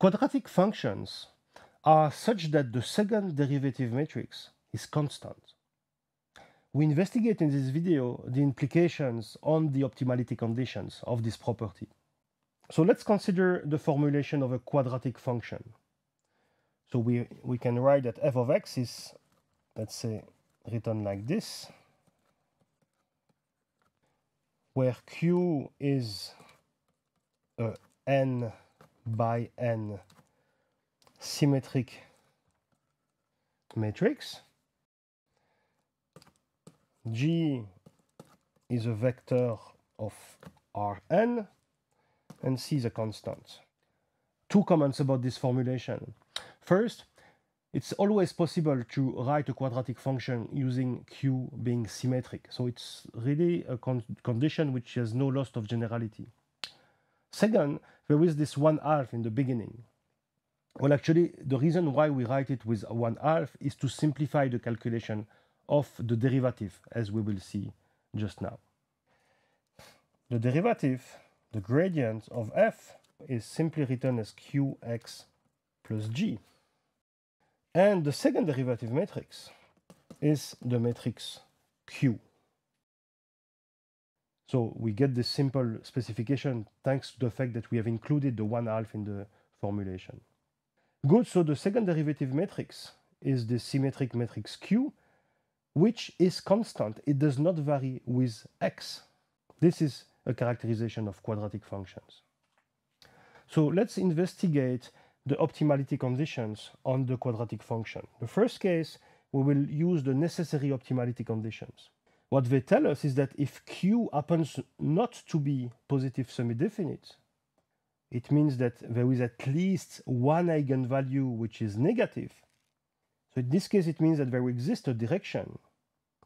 Quadratic functions are such that the second derivative matrix is constant. We investigate in this video the implications on the optimality conditions of this property. So let's consider the formulation of a quadratic function. So we, we can write that f of x is, let's say, written like this, where q is a uh, n by an symmetric matrix. G is a vector of Rn and C is a constant. Two comments about this formulation. First, it's always possible to write a quadratic function using Q being symmetric. So it's really a con condition which has no loss of generality. Second, there is this one half in the beginning. Well, actually, the reason why we write it with one half is to simplify the calculation of the derivative, as we will see just now. The derivative, the gradient of f, is simply written as qx plus g. And the second derivative matrix is the matrix Q. So we get this simple specification thanks to the fact that we have included the one half in the formulation. Good, so the second derivative matrix is the symmetric matrix Q, which is constant. It does not vary with x. This is a characterization of quadratic functions. So let's investigate the optimality conditions on the quadratic function. The first case, we will use the necessary optimality conditions. What they tell us is that if Q happens not to be positive semi-definite, it means that there is at least one eigenvalue which is negative. So in this case, it means that there exists a direction,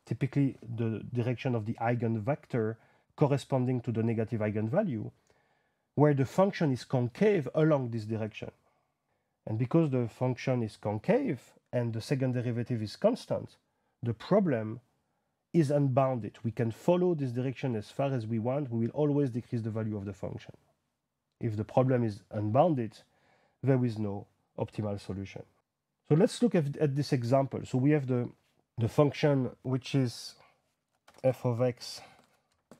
typically the direction of the eigenvector corresponding to the negative eigenvalue, where the function is concave along this direction. And because the function is concave and the second derivative is constant, the problem is unbounded. We can follow this direction as far as we want. We will always decrease the value of the function. If the problem is unbounded, there is no optimal solution. So let's look at, at this example. So we have the, the function which is f of x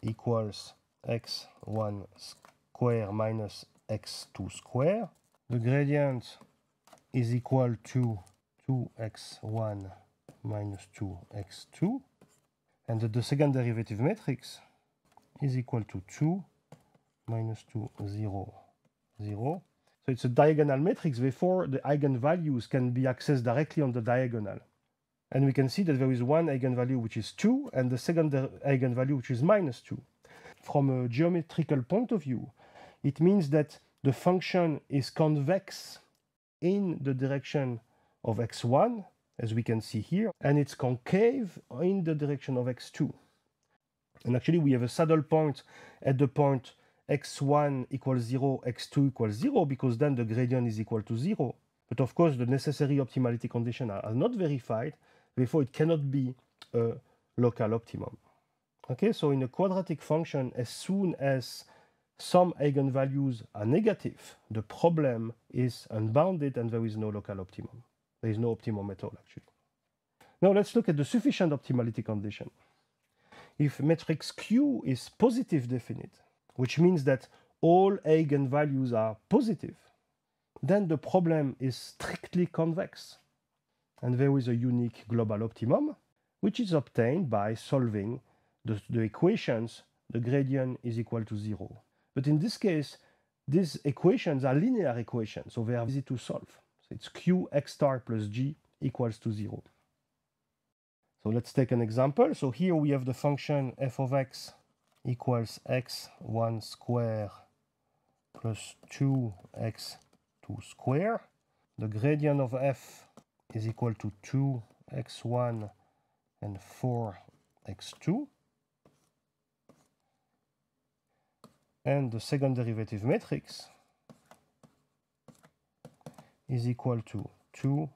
equals x1 square minus x2 square. The gradient is equal to 2x1 minus 2x2. And the second derivative matrix is equal to 2 minus 2, 0, 0. So it's a diagonal matrix, therefore the eigenvalues can be accessed directly on the diagonal. And we can see that there is one eigenvalue which is 2 and the second eigenvalue which is minus 2. From a geometrical point of view, it means that the function is convex in the direction of x1 as we can see here, and it's concave in the direction of x2. And actually we have a saddle point at the point x1 equals 0, x2 equals 0, because then the gradient is equal to 0. But of course the necessary optimality conditions are, are not verified, therefore it cannot be a local optimum. Okay, so in a quadratic function, as soon as some eigenvalues are negative, the problem is unbounded and there is no local optimum. There is no optimal method, actually. Now let's look at the sufficient optimality condition. If matrix Q is positive definite, which means that all eigenvalues are positive, then the problem is strictly convex. And there is a unique global optimum, which is obtained by solving the, the equations the gradient is equal to zero. But in this case, these equations are linear equations, so they are easy to solve. So it's q x star plus g equals to 0. So let's take an example. So here we have the function f of x equals x1 square plus 2x2 square. The gradient of f is equal to 2x1 and 4x2. And the second derivative matrix is equal to 2,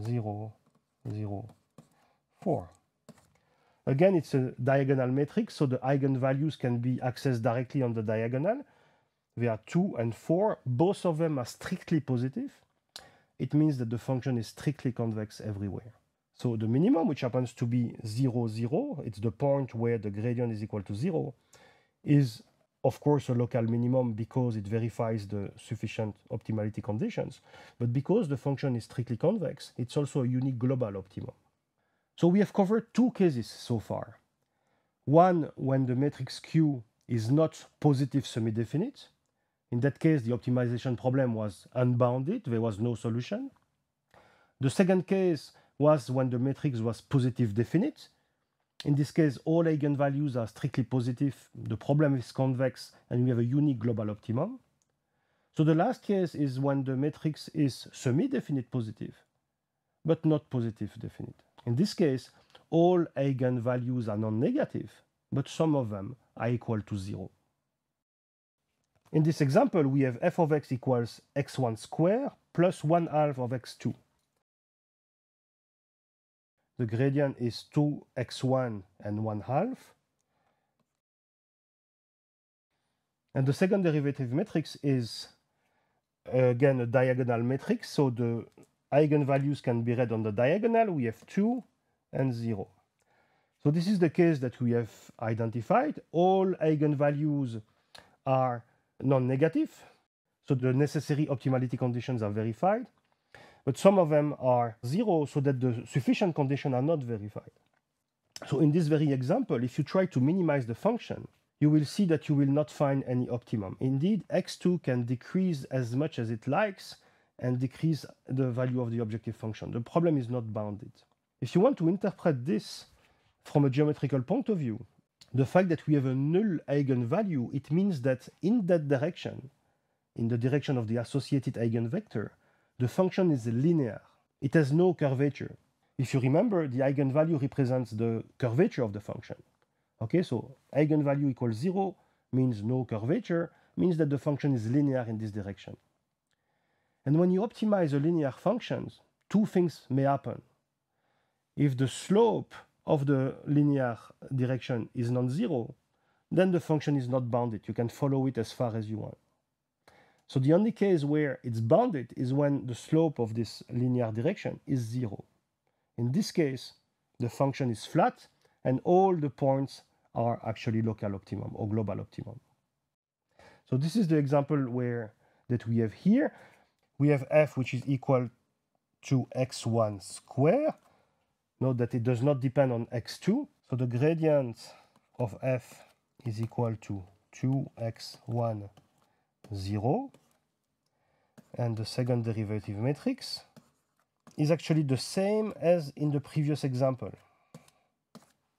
0, 0, 4. Again, it's a diagonal matrix, so the eigenvalues can be accessed directly on the diagonal. They are 2 and 4. Both of them are strictly positive. It means that the function is strictly convex everywhere. So the minimum, which happens to be 0, 0, it's the point where the gradient is equal to 0, is of course, a local minimum because it verifies the sufficient optimality conditions, but because the function is strictly convex, it's also a unique global optimum. So we have covered two cases so far. One, when the matrix Q is not positive semi-definite. In that case, the optimization problem was unbounded, there was no solution. The second case was when the matrix was positive definite, in this case, all eigenvalues are strictly positive. The problem is convex, and we have a unique global optimum. So the last case is when the matrix is semi-definite positive, but not positive definite. In this case, all eigenvalues are non-negative, but some of them are equal to zero. In this example, we have f of x equals x1 square plus 1 half of x2 the gradient is 2x1 and 1 half. And the second derivative matrix is, again, a diagonal matrix, so the eigenvalues can be read on the diagonal. We have 2 and 0. So this is the case that we have identified. All eigenvalues are non-negative, so the necessary optimality conditions are verified but some of them are zero so that the sufficient condition are not verified. So in this very example, if you try to minimize the function, you will see that you will not find any optimum. Indeed, x2 can decrease as much as it likes and decrease the value of the objective function. The problem is not bounded. If you want to interpret this from a geometrical point of view, the fact that we have a null eigenvalue, it means that in that direction, in the direction of the associated eigenvector, the function is linear. It has no curvature. If you remember, the eigenvalue represents the curvature of the function. Okay, so eigenvalue equals 0 means no curvature, means that the function is linear in this direction. And when you optimize a linear function, two things may happen. If the slope of the linear direction is non-zero, then the function is not bounded. You can follow it as far as you want. So the only case where it's bounded is when the slope of this linear direction is zero. In this case, the function is flat and all the points are actually local optimum or global optimum. So this is the example where that we have here. We have f which is equal to x1 square. Note that it does not depend on x2. So the gradient of f is equal to 2x1 0 and the second derivative matrix is actually the same as in the previous example.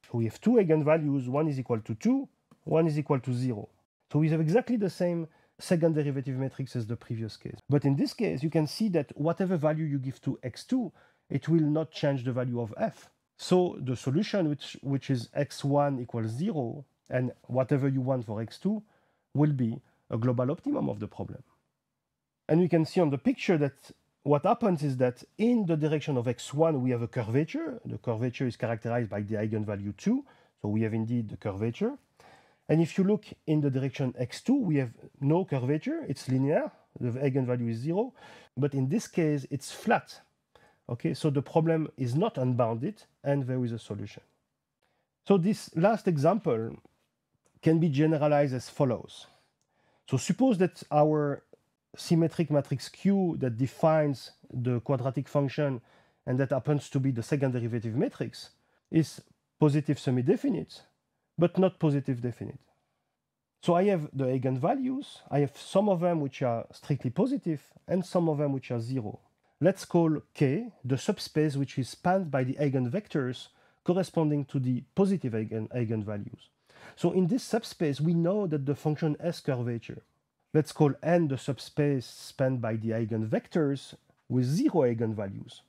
So we have two eigenvalues, one is equal to 2, one is equal to 0. So we have exactly the same second derivative matrix as the previous case. But in this case, you can see that whatever value you give to x2, it will not change the value of f. So the solution, which, which is x1 equals 0, and whatever you want for x2, will be a global optimum of the problem. And we can see on the picture that what happens is that in the direction of x1, we have a curvature. The curvature is characterized by the eigenvalue 2. So we have indeed the curvature. And if you look in the direction x2, we have no curvature. It's linear. The eigenvalue is 0. But in this case, it's flat. Okay, so the problem is not unbounded, and there is a solution. So this last example can be generalized as follows. So suppose that our symmetric matrix Q that defines the quadratic function and that happens to be the second derivative matrix is positive semi-definite, but not positive definite. So I have the eigenvalues, I have some of them which are strictly positive and some of them which are zero. Let's call K the subspace which is spanned by the eigenvectors corresponding to the positive eigen eigenvalues. So in this subspace, we know that the function has curvature. Let's call n the subspace spanned by the eigenvectors with zero eigenvalues.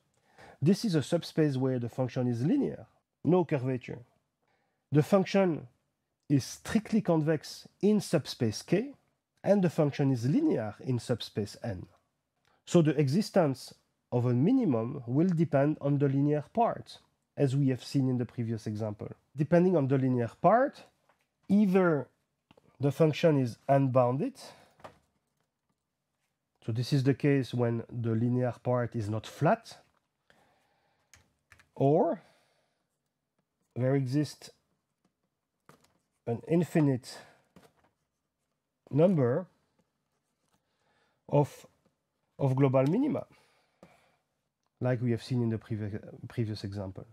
This is a subspace where the function is linear, no curvature. The function is strictly convex in subspace K, and the function is linear in subspace N. So the existence of a minimum will depend on the linear part, as we have seen in the previous example. Depending on the linear part, either the function is unbounded, so this is the case when the linear part is not flat, or there exists an infinite number of, of global minima, like we have seen in the previ previous example.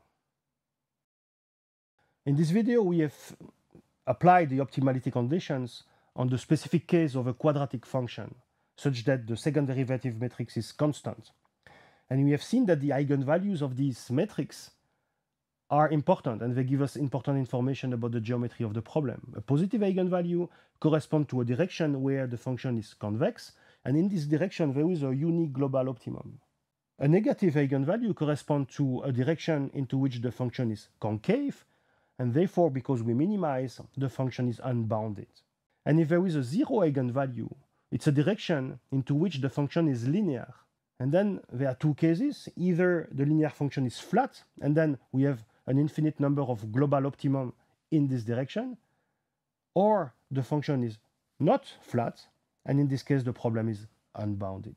In this video, we have apply the optimality conditions on the specific case of a quadratic function, such that the second derivative matrix is constant. And we have seen that the eigenvalues of these metrics are important and they give us important information about the geometry of the problem. A positive eigenvalue corresponds to a direction where the function is convex, and in this direction there is a unique global optimum. A negative eigenvalue corresponds to a direction into which the function is concave, and therefore because we minimize, the function is unbounded. And if there is a zero eigenvalue, it's a direction into which the function is linear. And then there are two cases, either the linear function is flat, and then we have an infinite number of global optimum in this direction, or the function is not flat, and in this case the problem is unbounded.